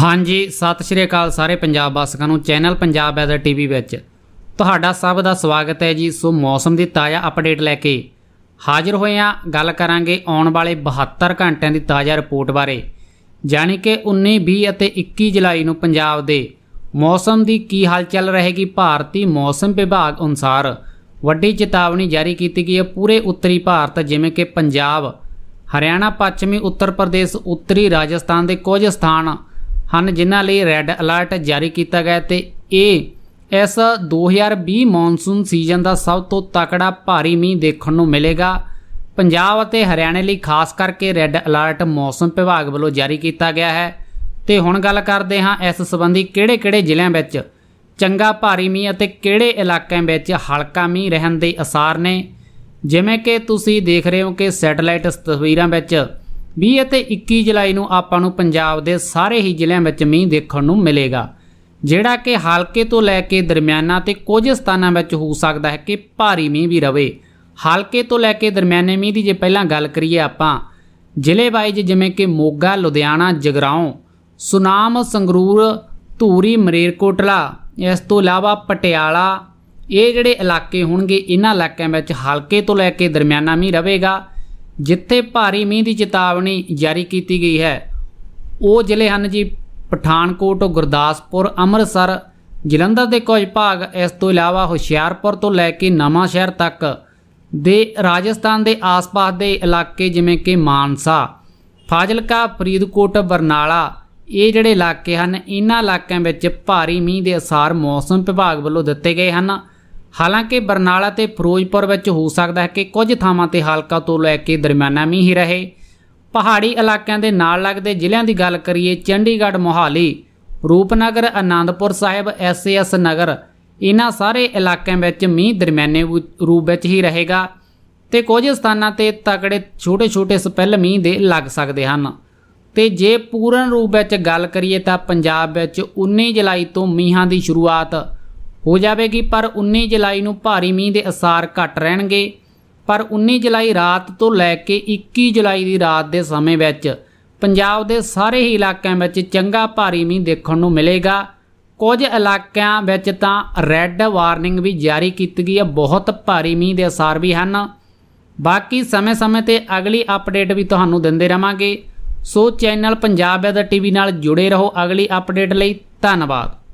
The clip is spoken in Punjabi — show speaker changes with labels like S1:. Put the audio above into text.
S1: ਹਾਂਜੀ ਸਤਿ ਸ਼੍ਰੀ ਅਕਾਲ ਸਾਰੇ ਪੰਜਾਬ ਵਾਸੀਆਂ ਨੂੰ ਚੈਨਲ ਪੰਜਾਬ ਐਜ਼ ਟੀਵੀ ਵਿੱਚ ਤੁਹਾਡਾ ਸਭ ਦਾ ਸਵਾਗਤ ਹੈ ਜੀ ਸੋ ਮੌਸਮ ਦੀ ਤਾਜ਼ਾ ਅਪਡੇਟ ਲੈ ਕੇ ਹਾਜ਼ਰ ਹੋਏ ਆ ਗੱਲ ਕਰਾਂਗੇ ਆਉਣ ਵਾਲੇ 72 ਘੰਟਿਆਂ ਦੀ ਤਾਜ਼ਾ ਰਿਪੋਰਟ ਬਾਰੇ ਯਾਨੀ ਕਿ 19 20 ਅਤੇ 21 ਜੁਲਾਈ ਨੂੰ ਪੰਜਾਬ ਦੇ ਮੌਸਮ ਦੀ ਕੀ ਚੱਲ ਰਹੇਗੀ ਭਾਰਤੀ ਮੌਸਮ ਵਿਭਾਗ ਅਨੁਸਾਰ ਵੱਡੀ ਚੇਤਾਵਨੀ ਜਾਰੀ ਕੀਤੀ ਗਈ ਹੈ ਪੂਰੇ ਉੱਤਰੀ ਭਾਰਤ ਜਿਵੇਂ ਕਿ ਪੰਜਾਬ ਹਰਿਆਣਾ ਪੱਛਮੀ ਉੱਤਰ ਪ੍ਰਦੇਸ਼ ਉੱਤਰੀ ਰਾਜਸਥਾਨ ਦੇ ਕੁਝ ਸਥਾਨ ਹਨ ਜਿਨ੍ਹਾਂ ਲਈ ਰੈੱਡ ਅਲਰਟ ਜਾਰੀ ਕੀਤਾ ਗਿਆ ਤੇ ਇਹ ਇਸ 2020 ਮੌਨਸੂਨ ਸੀਜ਼ਨ ਦਾ ਸਭ ਤੋਂ ਤਕੜਾ ਭਾਰੀ ਮੀਂਹ ਦੇਖਣ ਨੂੰ ਮਿਲੇਗਾ ਪੰਜਾਬ ਅਤੇ ਹਰਿਆਣੇ ਲਈ ਖਾਸ ਕਰਕੇ ਰੈੱਡ ਅਲਰਟ ਮੌਸਮ ਵਿਭਾਗ ਵੱਲੋਂ ਜਾਰੀ ਕੀਤਾ ਗਿਆ ਹੈ ਤੇ ਹੁਣ ਗੱਲ ਕਰਦੇ ਹਾਂ ਇਸ ਸੰਬੰਧੀ ਕਿਹੜੇ-ਕਿਹੜੇ ਜ਼ਿਲ੍ਹਿਆਂ ਵਿੱਚ ਚੰਗਾ ਭਾਰੀ ਮੀਂਹ ਅਤੇ ਕਿਹੜੇ ਇਲਾਕਿਆਂ ਵਿੱਚ ਹਲਕਾ ਮੀਂਹ ਰਹਿਣ ਦੇ ਅਸਾਰ ਨੇ ਜਿਵੇਂ ਕਿ ਤੁਸੀਂ ਦੇਖ ਰਹੇ ਹੋ ਕਿ ਸੈਟੇਲਾਈਟ ਤਸਵੀਰਾਂ ਵਿੱਚ 20 ਅਤੇ 21 ਜੁਲਾਈ ਨੂੰ ਆਪਾਂ ਨੂੰ ਪੰਜਾਬ ਦੇ ਸਾਰੇ ਹੀ ਜ਼ਿਲ੍ਹਿਆਂ ਵਿੱਚ ਮੀਂਹ ਦੇਖਣ ਨੂੰ ਮਿਲੇਗਾ ਜਿਹੜਾ ਕਿ ਹਲਕੇ ਤੋਂ ਲੈ ਕੇ ਦਰਮਿਆਨਾ ਤੇ ਕੁਝ ਸਥਾਨਾਂ ਵਿੱਚ ਹੋ ਸਕਦਾ ਹੈ ਕਿ ਭਾਰੀ ਮੀਂਹ ਵੀ ਰਵੇ ਹਲਕੇ ਤੋਂ ਲੈ ਕੇ ਦਰਮਿਆਨੇ ਮੀਂਹ ਦੀ ਜੇ ਪਹਿਲਾਂ ਗੱਲ ਕਰੀਏ ਆਪਾਂ ਜ਼ਿਲ੍ਹੇ ਵਾਈਜ਼ ਜਿਵੇਂ ਕਿ ਮੋਗਾ ਲੁਧਿਆਣਾ ਜਗਰਾਉਂ ਸੁਨਾਮ ਸੰਗਰੂਰ ਧੂਰੀ ਮਰੇਰਕੋਟਲਾ ਇਸ ਤੋਂ ਇਲਾਵਾ ਪਟਿਆਲਾ ਇਹ ਜਿਹੜੇ ਇਲਾਕੇ ਹੋਣਗੇ ਇਹਨਾਂ ਇਲਾਕਿਆਂ ਵਿੱਚ ਹਲਕੇ ਤੋਂ ਲੈ ਕੇ ਦਰਮਿਆਨਾ ਮੀਂਹ ਰਹੇਗਾ ਜਿੱਥੇ ਭਾਰੀ ਮੀਂਹ ਦੀ ਚੇਤਾਵਨੀ ਜਾਰੀ ਕੀਤੀ ਗਈ ਹੈ ਉਹ ਜ਼ਿਲ੍ਹੇ ਹਨ ਜੀ ਪਠਾਨਕੋਟ ਗੁਰਦਾਸਪੁਰ ਅੰਮ੍ਰਿਤਸਰ ਜਲੰਧਰ ਦੇ ਕੁਝ ਭਾਗ ਇਸ ਤੋਂ ਇਲਾਵਾ ਹੁਸ਼ਿਆਰਪੁਰ ਤੋਂ ਲੈ ਕੇ ਨਵਾਂ ਸ਼ਹਿਰ ਤੱਕ ਦੇ ਰਾਜਸਥਾਨ ਦੇ ਆਸ-ਪਾਸ ਦੇ ਇਲਾਕੇ ਜਿਵੇਂ ਕਿ ਮਾਨਸਾ ਫਾਜ਼ਿਲਕਾ ਫਰੀਦਕੋਟ ਬਰਨਾਲਾ ਇਹ ਜਿਹੜੇ ਇਲਾਕੇ ਹਨ ਇਹਨਾਂ ਇਲਾਕਿਆਂ ਵਿੱਚ ਭਾਰੀ ਮੀਂਹ ਦੇ ਅਸਰ ਮੌਸਮ ਵਿਭਾਗ ਵੱਲੋਂ ਦਿੱਤੇ ਗਏ ਹਨ ਹਾਲਾਂਕਿ ਬਰਨਾਲਾ ਤੇ ਫਿਰੋਜ਼ਪੁਰ ਵਿੱਚ ਹੋ ਸਕਦਾ ਹੈ ਕਿ ਕੁਝ ਥਾਵਾਂ ਤੇ ਹਲਕਾ ਤੋਂ ਲੈ ਕੇ ਦਰਮਿਆਨਾ ਮੀਂਹ ਹੀ ਰਹੇ ਪਹਾੜੀ ਇਲਾਕਿਆਂ ਦੇ ਨਾਲ ਲੱਗਦੇ ਜ਼ਿਲ੍ਹਿਆਂ ਦੀ ਗੱਲ ਕਰੀਏ ਚੰਡੀਗੜ੍ਹ ਮੋਹਾਲੀ ਰੂਪਨਗਰ ਆਨੰਦਪੁਰ ਸਾਹਿਬ ਐਸਐਸ ਨਗਰ ਇਹਨਾਂ ਸਾਰੇ ਇਲਾਕਿਆਂ ਵਿੱਚ ਮੀਂਹ ਦਰਮਿਆਨੇ ਰੂਪ ਵਿੱਚ ਹੀ ਰਹੇਗਾ ਤੇ ਕੁਝ ਸਥਾਨਾਂ ਤੇ ਤਕੜੇ ਛੋਟੇ-ਛੋਟੇ ਸਪੈਲ ਮੀਂਹ ਦੇ ਲੱਗ ਸਕਦੇ ਹਨ ਤੇ ਜੇ ਪੂਰਨ ਰੂਪ ਵਿੱਚ ਗੱਲ ਕਰੀਏ ਤਾਂ ਪੰਜਾਬ ਵਿੱਚ 19 ਜੁਲਾਈ ਤੋਂ ਮੀਂਹਾਂ ਦੀ ਸ਼ੁਰੂਆਤ ਹੋ ਜਾਵੇਗੀ ਪਰ 19 ਜੁਲਾਈ ਨੂੰ ਭਾਰੀ ਮੀਂਹ ਦੇ ਅਸਾਰ ਘਟ ਰਹਿਣਗੇ ਪਰ 19 ਜੁਲਾਈ ਰਾਤ ਤੋਂ ਲੈ ਕੇ 21 ਜੁਲਾਈ ਦੀ ਰਾਤ ਦੇ ਸਮੇਂ ਵਿੱਚ ਪੰਜਾਬ ਦੇ ਸਾਰੇ ਹੀ ਇਲਾਕਿਆਂ ਵਿੱਚ ਚੰਗਾ ਭਾਰੀ ਮੀਂਹ ਦੇਖਣ ਨੂੰ ਮਿਲੇਗਾ ਕੁਝ ਇਲਾਕਿਆਂ ਵਿੱਚ ਤਾਂ ਰੈੱਡ ਵਾਰਨਿੰਗ ਵੀ ਜਾਰੀ ਕੀਤੀ ਗਈ ਹੈ ਬਹੁਤ ਭਾਰੀ ਮੀਂਹ ਦੇ ਅਸਾਰ ਵੀ ਹਨ ਬਾਕੀ ਸਮੇਂ-ਸਮੇਂ ਤੇ ਅਗਲੀ ਅਪਡੇਟ ਵੀ ਤੁਹਾਨੂੰ ਦਿੰਦੇ ਰਵਾਂਗੇ ਸੋ ਚੈਨਲ ਪੰਜਾਬ ਦਾ ਟੀਵੀ ਨਾਲ ਜੁੜੇ ਰਹੋ ਅਗਲੀ ਅਪਡੇਟ ਲਈ ਧੰਨਵਾਦ